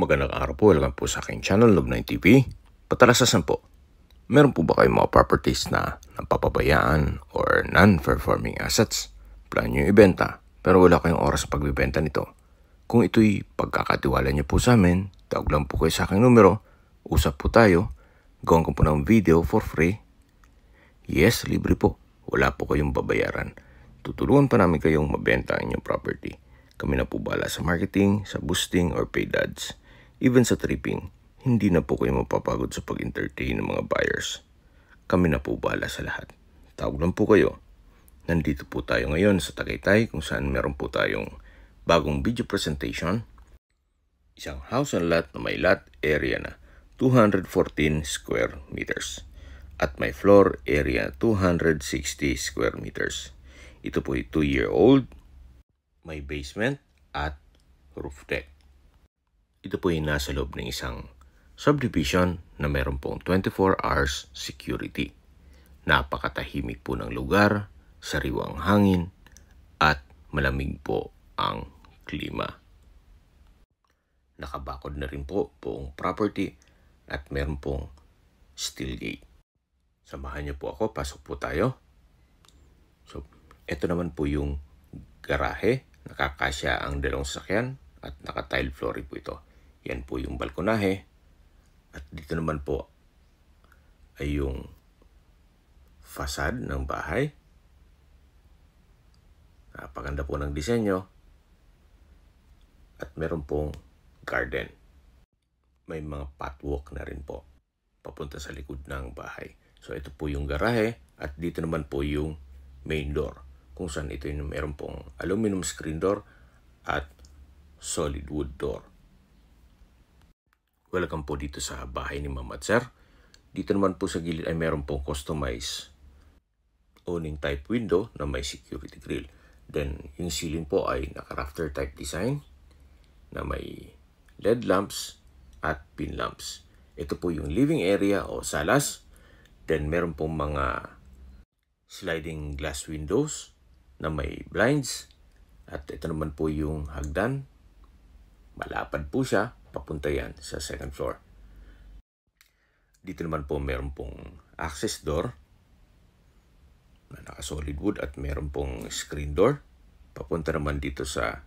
Magandang araw po. Welcome po sa aking channel, Love9 TV. Patalasasan po, meron po ba kayong mga properties na napapabayaan or non-performing assets? Plan nyo ibenta, pero wala kayong oras sa pagbibenta nito. Kung ito'y pagkakatiwala nyo po sa amin, tawag lang po kayo sa aking numero, usap po tayo, gawin ko po ng video for free. Yes, libre po. Wala po kayong babayaran. Tutulungan pa namin kayong mabenta ang inyong property. Kami na po bala sa marketing, sa boosting, or paid ads. Even sa tripping, hindi na po kayo mapapagod sa pag-entertain ng mga buyers. Kami na po bala sa lahat. Tawag lang po kayo. Nandito po tayo ngayon sa Tagaytay kung saan meron po tayong bagong video presentation. Isang house and lot na may lot area na 214 square meters at may floor area 260 square meters. Ito po ay 2-year-old, may basement at roof deck ito po ay nasa loob ng isang subdivision na meron pong 24 hours security. Napakatahimik po ng lugar, sariwang hangin, at malamig po ang klima. Nakabakod na rin po buong property at meron pong steel gate. Samahan niyo po ako, pasok po tayo. So, ito naman po yung garahe. Nakakasya ang dalawang sasakyan at naka-tile floor po ito. Yan po yung balkonahe. At dito naman po ay yung fasad ng bahay. Napakanda po ng disenyo. At meron pong garden. May mga pathwalk na rin po papunta sa likod ng bahay. So ito po yung garahe at dito naman po yung main door kung saan ito yung meron pong aluminum screen door at solid wood door. Welcome po dito sa bahay ni Mama Sir. Dito naman po sa gilid ay meron pong customize awning type window na may security grill. Then, yung ceiling po ay naka-rafter type design na may LED lamps at pin lamps. Ito po yung living area o salas. Then, meron pong mga sliding glass windows na may blinds. At ito naman po yung hagdan. Malapad po siya papunta yan sa second floor. Dito naman po meron pong access door na naka solid wood at meron pong screen door. Papunta naman dito sa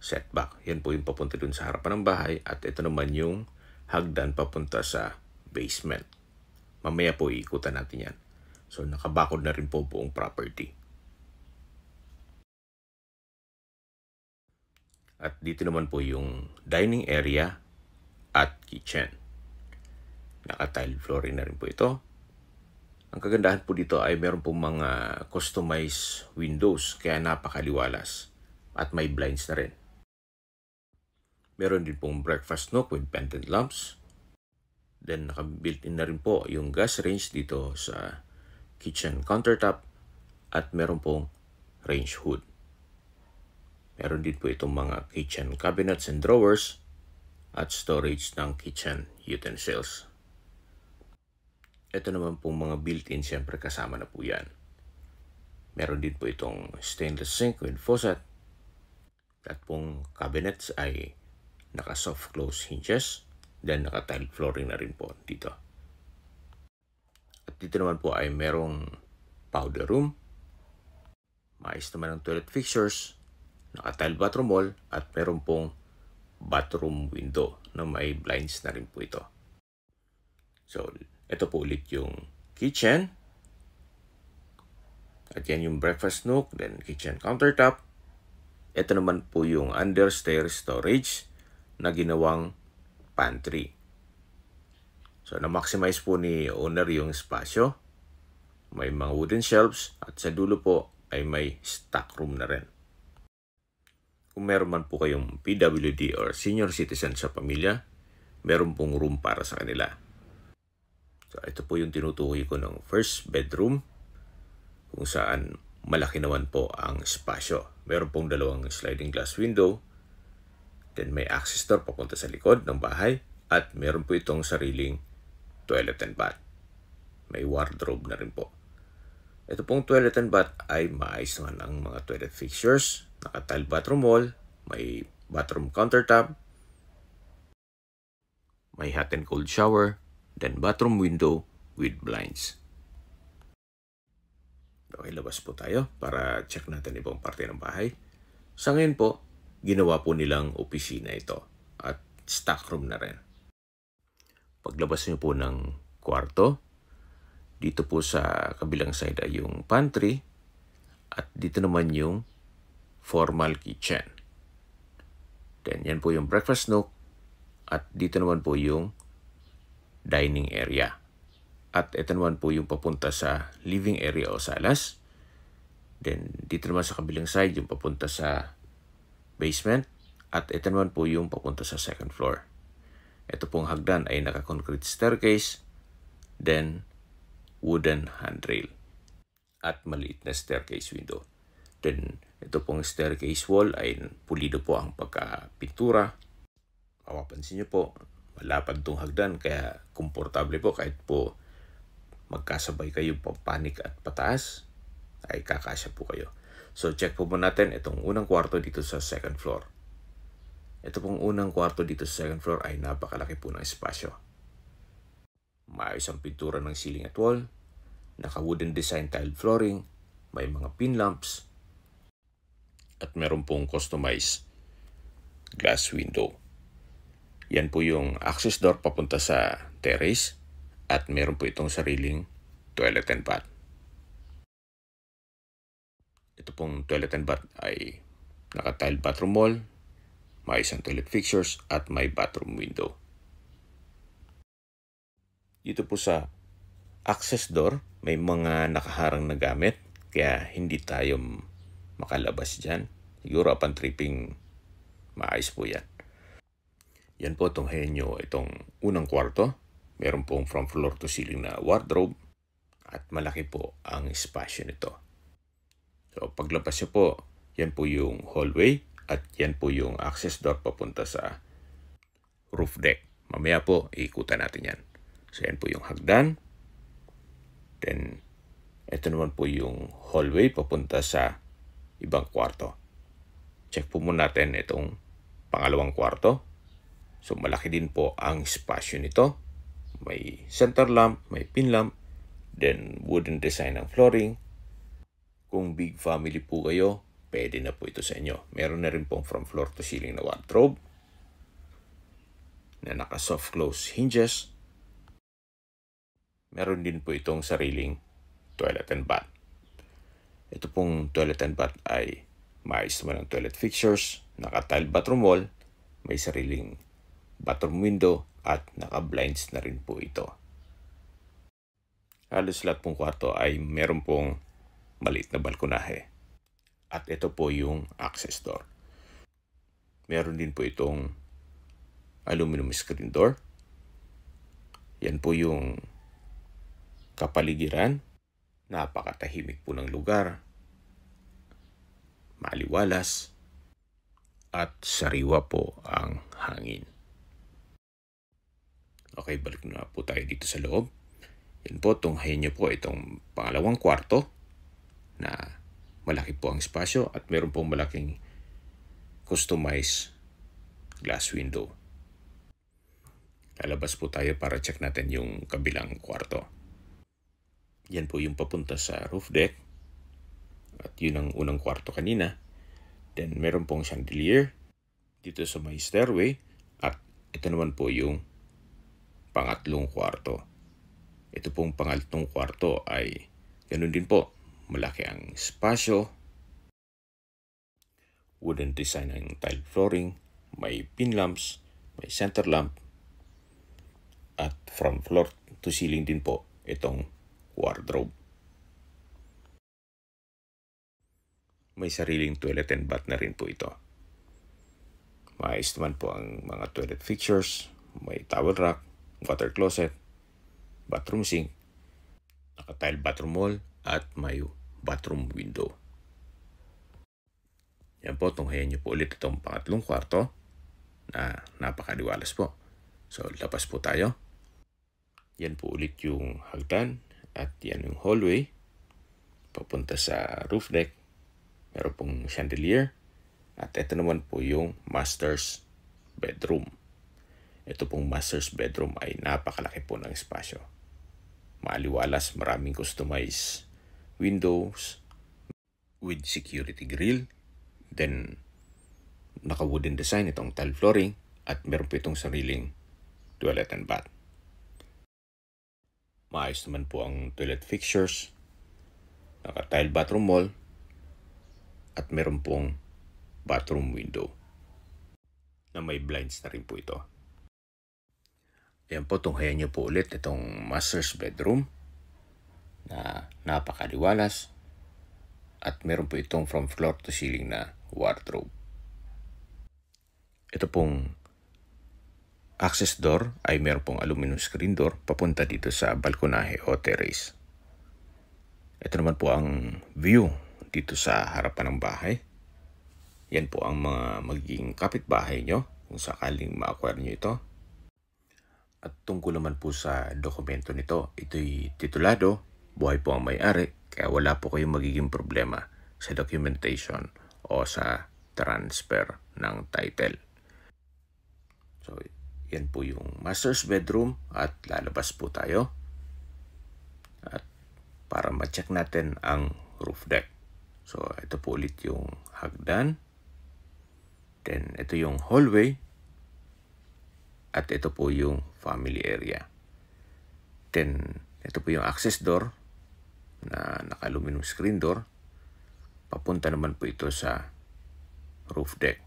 setback. Yan po yung papunta dun sa harapan ng bahay at ito naman yung hagdan papunta sa basement. Mamaya po iikutan natin yan. So nakabakod na rin po buong property. At dito naman po yung dining area at kitchen. Naka-tile flooring na rin po ito. Ang kagandahan po dito ay meron po mga customized windows kaya napakaliwalas at may blinds na rin. Meron din pong breakfast nook with pendant lamps. Then naka-built-in na rin po yung gas range dito sa kitchen countertop at meron pong range hood. Meron din po itong mga kitchen cabinets and drawers at storage ng kitchen utensils. Ito naman pong mga built-in, siyempre kasama na po yan. Meron din po itong stainless sink with faucet. At pong cabinets ay naka soft close hinges. Then naka tile flooring na rin po dito. At dito naman po ay merong powder room. Maayos naman ang toilet fixtures. Naka tile bathroom wall at meron pong bathroom window na may blinds na rin po ito. So, ito po ulit yung kitchen. At yan yung breakfast nook, then kitchen countertop. Ito naman po yung under stair storage na ginawang pantry. So, na-maximize po ni owner yung espasyo. May mga wooden shelves at sa dulo po ay may stock room na rin. Kung meron man po kayong PWD or senior citizen sa pamilya, meron pong room para sa kanila. So, ito po yung tinutukoy ko ng first bedroom kung saan malaki naman po ang spasyo. Meron pong dalawang sliding glass window. Then may access door papunta sa likod ng bahay at meron po itong sariling toilet and bath. May wardrobe na rin po. Ito pong toilet and bath ay maayos naman ang mga toilet fixtures Naka-tile bathroom wall, may bathroom countertop, may hot and cold shower, then bathroom window with blinds. Okay, labas po tayo para check natin ibang parte ng bahay. Sa ngayon po, ginawa po nilang opisina ito at stock room na rin. Paglabas niyo po ng kwarto, dito po sa kabilang side ay yung pantry at dito naman yung formal kitchen. Then, yan po yung breakfast nook. At dito naman po yung dining area. At ito naman po yung papunta sa living area o salas. Then, dito naman sa kabilang side, yung papunta sa basement. At ito naman po yung papunta sa second floor. Ito pong hagdan ay naka-concrete staircase, then wooden handrail, at maliit na staircase window. Then, ito pong staircase wall ay pulido po ang pagkapintura. Mapapansin nyo po, malapad tong hagdan kaya komportable po kahit po magkasabay kayo papanik at pataas ay kakasya po kayo. So check po po natin itong unang kwarto dito sa second floor. Ito pong unang kwarto dito sa second floor ay napakalaki po ng espasyo. Maayos ang pintura ng ceiling at wall, naka wooden design tiled flooring, may mga pin lamps, at meron pong customized glass window. Yan po yung access door papunta sa terrace at meron po itong sariling toilet and bath. Ito pong toilet and bath ay naka-tiled bathroom wall, may isang toilet fixtures at may bathroom window. Dito po sa access door, may mga nakaharang na gamit kaya hindi tayo makalabas dyan. Siguro upon tripping, maayos po yan. Yan po itong henyo, itong unang kwarto. Meron pong from floor to ceiling na wardrobe at malaki po ang espasyo nito. So paglabas nyo po, yan po yung hallway at yan po yung access door papunta sa roof deck. Mamaya po, iikutan natin yan. So yan po yung hagdan. Then, ito naman po yung hallway papunta sa ibang kwarto. Check po muna natin itong pangalawang kwarto. So malaki din po ang spasyo nito. May center lamp, may pin lamp, then wooden design ng flooring. Kung big family po kayo, pwede na po ito sa inyo. Meron na rin pong from floor to ceiling na wardrobe na naka soft close hinges. Meron din po itong sariling toilet and bath. Ito pong toilet and bath ay maayos naman ang toilet fixtures, naka-tile bathroom wall, may sariling bathroom window at naka-blinds na rin po ito. Halos lahat pong kwarto ay meron pong maliit na balkonahe. At ito po yung access door. Meron din po itong aluminum screen door. Yan po yung kapaligiran Napakatahimik po ng lugar. Maliwalas. At sariwa po ang hangin. Okay, balik na po tayo dito sa loob. Yan po, tunghayin nyo po itong pangalawang kwarto na malaki po ang espasyo at meron pong malaking customized glass window. Lalabas po tayo para check natin yung kabilang kwarto. Yan po yung papunta sa roof deck. At yun ang unang kwarto kanina. Then meron pong chandelier dito sa may stairway. At ito naman po yung pangatlong kwarto. Ito pong pangatlong kwarto ay ganun din po. Malaki ang spasyo. Wooden design ang tile flooring. May pin lamps. May center lamp. At from floor to ceiling din po itong wardrobe. May sariling toilet and bath na rin po ito. Maayos naman po ang mga toilet fixtures, may towel rack, water closet, bathroom sink, nakatile bathroom wall, at may bathroom window. Yan po, tunghayan nyo po ulit itong pangatlong kwarto na napakaliwalas po. So, lapas po tayo. Yan po ulit yung hagdan, at yan yung hallway. Papunta sa roof deck. Meron pong chandelier. At ito naman po yung master's bedroom. Ito pong master's bedroom ay napakalaki po ng espasyo. Maaliwalas, maraming customized windows with security grill. Then, naka-wooden design itong tile flooring at meron po itong sariling toilet and bath. Maayos naman po ang toilet fixtures, naka-tile bathroom wall, at meron pong bathroom window na may blinds na rin po ito. Ayan po, tunghayan nyo po ulit itong master's bedroom na napakaliwalas at meron po itong from floor to ceiling na wardrobe. Ito pong access door ay meron pong aluminum screen door papunta dito sa balkonahe o terrace. Ito naman po ang view dito sa harapan ng bahay. Yan po ang mga magiging kapitbahay nyo kung sakaling ma-acquire nyo ito. At tungkol naman po sa dokumento nito, ito'y titulado, buhay po ang may-ari, kaya wala po kayong magiging problema sa documentation o sa transfer ng title. So, yan po yung master's bedroom at lalabas po tayo. At para ma-check natin ang roof deck. So ito po ulit yung hagdan. Then ito yung hallway. At ito po yung family area. Then ito po yung access door na naka-aluminum screen door. Papunta naman po ito sa roof deck.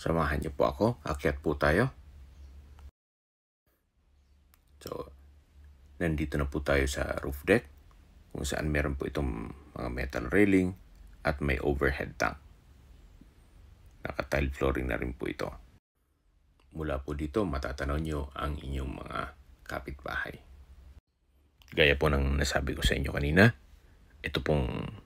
Samahan niyo po ako. Akyat po tayo. So, nandito na po tayo sa roof deck kung saan meron po itong mga metal railing at may overhead tank. Naka-tile flooring na rin po ito. Mula po dito matatanaw nyo ang inyong mga kapitbahay. Gaya po ng nasabi ko sa inyo kanina, ito pong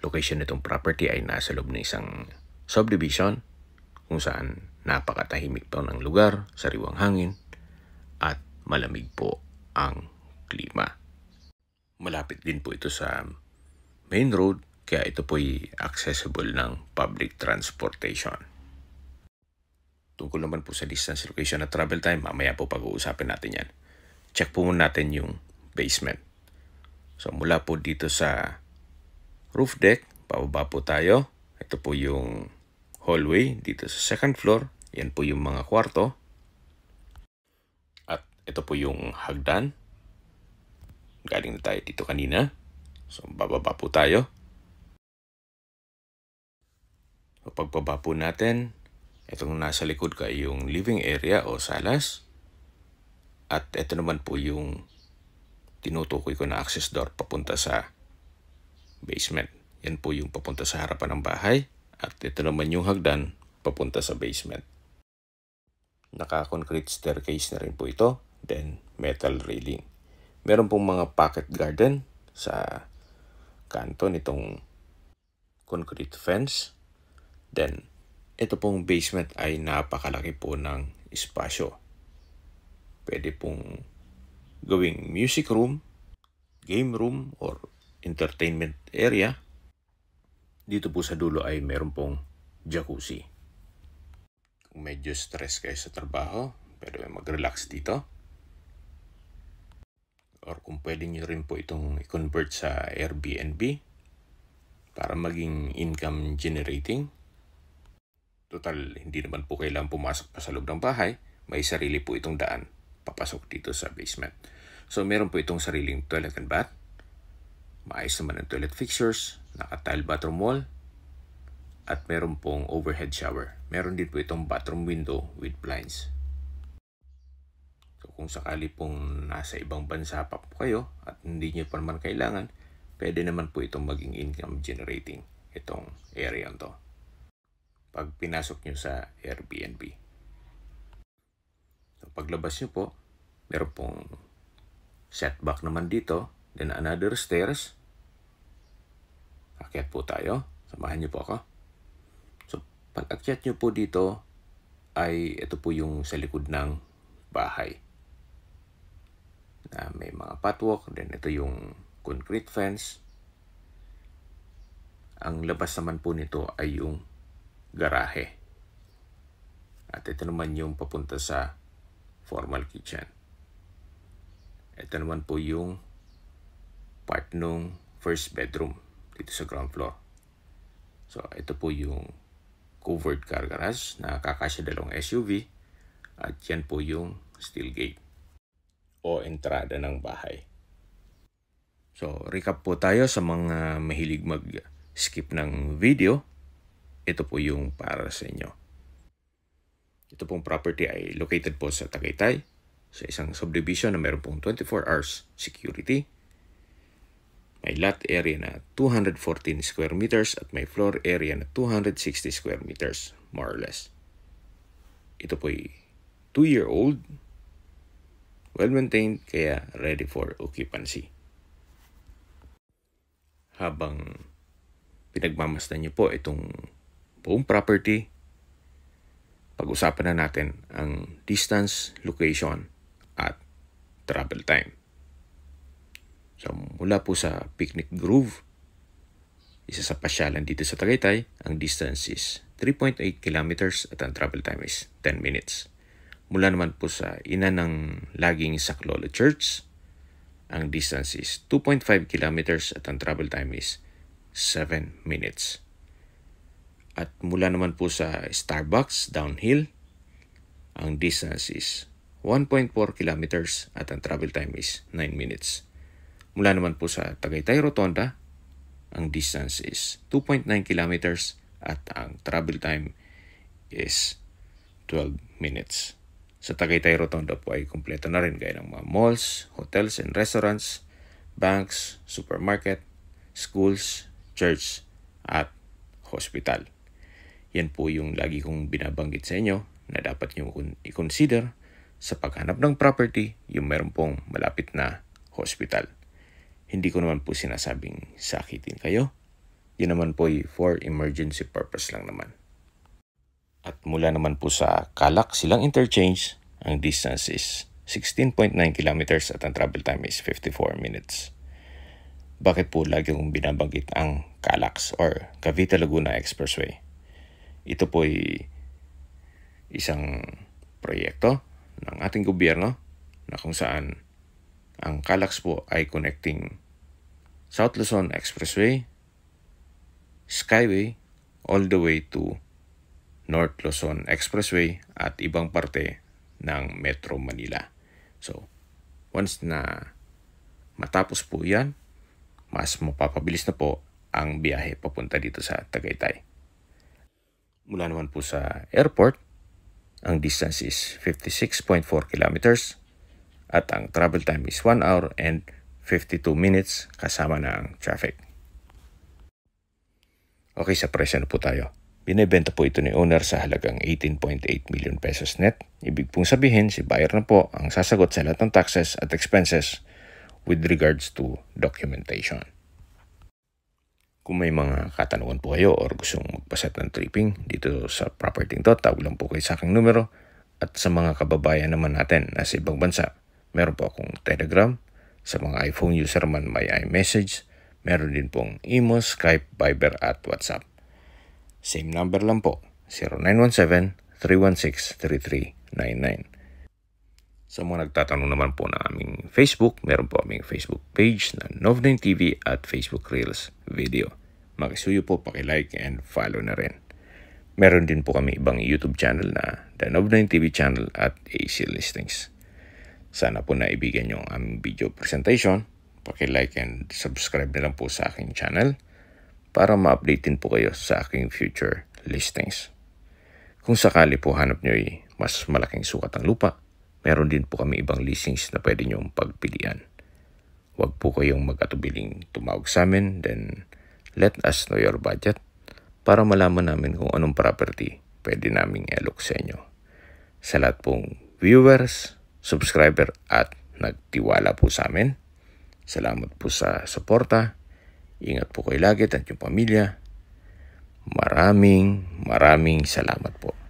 location nitong property ay nasa loob ng isang subdivision kung saan napakatahimik po ng lugar, sariwang hangin at malamig po ang klima. Malapit din po ito sa main road kaya ito po ay accessible ng public transportation. Tungkol naman po sa distance, location at travel time, mamaya po pag-uusapin natin yan. Check po muna natin yung basement. So mula po dito sa roof deck, pababa po tayo. Ito po yung hallway dito sa second floor. Yan po yung mga kwarto. At ito po yung hagdan. Galing na tayo dito kanina. So bababa po tayo. So, pagbaba po natin, itong nasa likod ka yung living area o salas. At ito naman po yung tinutukoy ko na access door papunta sa basement. Yan po yung papunta sa harapan ng bahay. At ito naman yung hagdan papunta sa basement. Naka-concrete staircase na rin po ito. Then, metal railing. Meron pong mga pocket garden sa kanto nitong concrete fence. Then, ito pong basement ay napakalaki po ng espasyo. Pwede pong gawing music room, game room, or entertainment area dito po sa dulo ay meron pong jacuzzi. Kung medyo stress kayo sa trabaho, pwede mag-relax dito. Or kung pwede nyo rin po itong i-convert sa Airbnb para maging income generating. Total, hindi naman po kailangan pumasok pa sa loob ng bahay. May sarili po itong daan papasok dito sa basement. So meron po itong sariling toilet and bath Maayos naman ang toilet fixtures, naka-tile bathroom wall, at meron pong overhead shower. Meron din po itong bathroom window with blinds. So kung sakali pong nasa ibang bansa pa po kayo at hindi nyo pa naman kailangan, pwede naman po itong maging income generating itong area to pag pinasok nyo sa Airbnb. So, paglabas nyo po, meron pong setback naman dito Then another stairs. Akyat po tayo. Samahan niyo po ako. So, pag akyat niyo po dito, ay ito po yung sa likod ng bahay. Na may mga patwalk. Then ito yung concrete fence. Ang labas naman po nito ay yung garahe. At ito naman yung papunta sa formal kitchen. Ito naman po yung part nung first bedroom dito sa ground floor. So, ito po yung covered car garage na kakasya dalawang SUV at yan po yung steel gate o entrada ng bahay. So, recap po tayo sa mga mahilig mag-skip ng video. Ito po yung para sa inyo. Ito pong property ay located po sa Tagaytay, sa isang subdivision na meron pong 24 hours security may lot area na 214 square meters at may floor area na 260 square meters, more or less. Ito po'y 2-year-old, well-maintained, kaya ready for occupancy. Habang pinagmamasdan niyo po itong buong property, pag-usapan na natin ang distance, location, at travel time. So, mula po sa Picnic Grove, isa sa pasyalan dito sa Tagaytay, ang distance is 3.8 kilometers at ang travel time is 10 minutes. Mula naman po sa ina ng laging Saklolo Church, ang distance is 2.5 kilometers at ang travel time is 7 minutes. At mula naman po sa Starbucks downhill, ang distance is 1.4 kilometers at ang travel time is 9 minutes. Mula naman po sa Tagaytay Rotonda, ang distance is 2.9 kilometers at ang travel time is 12 minutes. Sa Tagaytay Rotonda po ay kumpleto na rin gaya ng mga malls, hotels and restaurants, banks, supermarket, schools, church at hospital. Yan po yung lagi kong binabanggit sa inyo na dapat nyo i-consider sa paghanap ng property yung meron pong malapit na hospital. Hindi ko naman po sinasabing sakitin kayo. Yun naman po ay for emergency purpose lang naman. At mula naman po sa Kalak Silang Interchange, ang distance is 16.9 kilometers at ang travel time is 54 minutes. Bakit po lagi kong binabanggit ang Calax or Cavite Laguna Expressway? Ito po ay isang proyekto ng ating gobyerno na kung saan ang Calax po ay connecting South Luzon Expressway, Skyway, all the way to North Luzon Expressway at ibang parte ng Metro Manila. So, once na matapos po yan, mas mapapabilis na po ang biyahe papunta dito sa Tagaytay. Mula naman po sa airport, ang distance is 56.4 kilometers at ang travel time is 1 hour and 52 minutes kasama na ang traffic. Okay, sa presyo na po tayo. Binebenta po ito ni owner sa halagang 18.8 million pesos net. Ibig pong sabihin, si buyer na po ang sasagot sa lahat ng taxes at expenses with regards to documentation. Kung may mga katanungan po kayo or gustong magpaset ng tripping dito sa property to, tawag lang po kayo sa aking numero at sa mga kababayan naman natin na sa ibang bansa. Meron po akong Telegram, sa mga iPhone user man may iMessage, meron din pong Imo, Skype, Viber at WhatsApp. Same number lang po, 0917-316-3399. Sa mga nagtatanong naman po ng aming Facebook, meron po aming Facebook page na Novnine TV at Facebook Reels video. Makisuyo po, like and follow na rin. Meron din po kami ibang YouTube channel na The Novnine TV channel at AC Listings. Sana po naibigan nyo ang video presentation. Paki-like and subscribe na lang po sa aking channel para ma-update po kayo sa aking future listings. Kung sakali po hanap nyo ay mas malaking sukat ang lupa, meron din po kami ibang listings na pwede nyo pagpilian. Huwag po kayong mag-atubiling tumawag sa amin, then let us know your budget para malaman namin kung anong property pwede naming elok sa inyo. Sa lahat pong viewers, subscriber at nagtiwala po sa amin. Salamat po sa suporta. Ingat po kayo lagi at yung pamilya. Maraming maraming salamat po.